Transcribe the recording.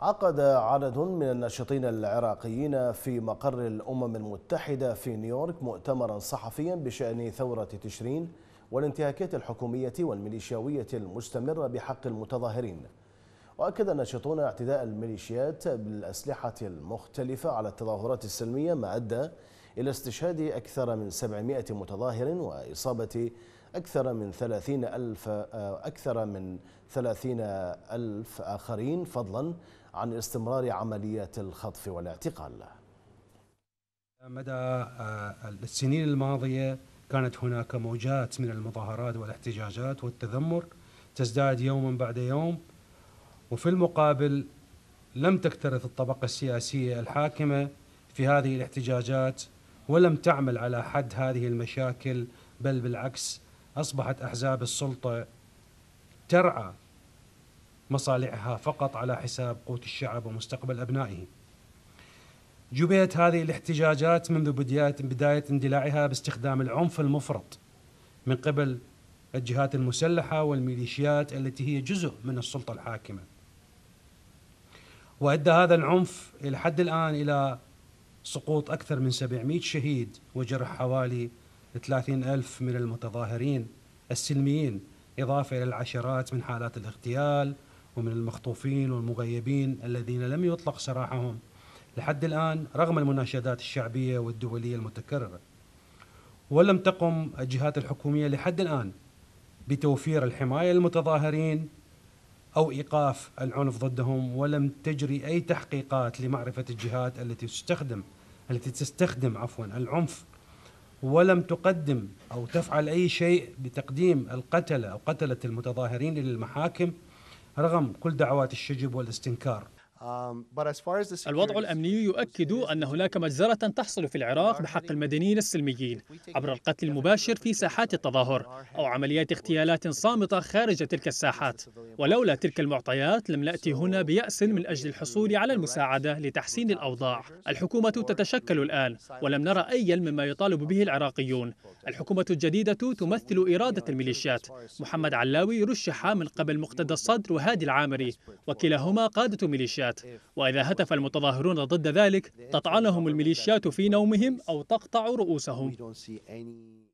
عقد عدد من الناشطين العراقيين في مقر الأمم المتحدة في نيويورك مؤتمرا صحفيا بشأن ثورة تشرين والانتهاكات الحكومية والميليشياوية المستمرة بحق المتظاهرين وأكد الناشطون اعتداء الميليشيات بالأسلحة المختلفة على التظاهرات السلمية ما أدى إلى استشهاد أكثر من 700 متظاهر وإصابة أكثر من ثلاثين ألف آه، أكثر من ثلاثين ألف آخرين فضلا عن استمرار عمليات الخطف والاعتقال مدى آه، السنين الماضية كانت هناك موجات من المظاهرات والاحتجاجات والتذمر تزداد يوما بعد يوم وفي المقابل لم تكترث الطبقة السياسية الحاكمة في هذه الاحتجاجات ولم تعمل على حد هذه المشاكل بل بالعكس أصبحت أحزاب السلطة ترعى مصالحها فقط على حساب قوت الشعب ومستقبل أبنائه جبيت هذه الاحتجاجات منذ بداية, بداية اندلاعها باستخدام العنف المفرط من قبل الجهات المسلحة والميليشيات التي هي جزء من السلطة الحاكمة وأدى هذا العنف إلى حد الآن إلى سقوط أكثر من 700 شهيد وجرح حوالي 30 ألف من المتظاهرين السلميين إضافة إلى العشرات من حالات الاغتيال ومن المخطوفين والمغيبين الذين لم يطلق سراحهم لحد الآن رغم المناشدات الشعبية والدولية المتكررة ولم تقم الجهات الحكومية لحد الآن بتوفير الحماية للمتظاهرين أو إيقاف العنف ضدهم ولم تجري أي تحقيقات لمعرفة الجهات التي تستخدم التي تستخدم عفوا العنف ولم تقدم أو تفعل أي شيء بتقديم القتلة أو قتلة المتظاهرين للمحاكم رغم كل دعوات الشجب والاستنكار Um, الوضع الأمني يؤكد أن هناك مجزرة تحصل في العراق بحق المدنيين السلميين عبر القتل المباشر في ساحات التظاهر أو عمليات اغتيالات صامتة خارج تلك الساحات ولولا تلك المعطيات لم نأتي هنا بيأس من أجل الحصول على المساعدة لتحسين الأوضاع الحكومة تتشكل الآن ولم نرى أيا مما يطالب به العراقيون الحكومة الجديدة تمثل إرادة الميليشيات محمد علاوي رشح من قبل مقتدى الصدر وهادي العامري وكلاهما قادة ميليشيات الانتخابات وإذا هتف المتظاهرون ضد ذلك تطعنهم الميليشيات في نومهم أو تقطع رؤوسهم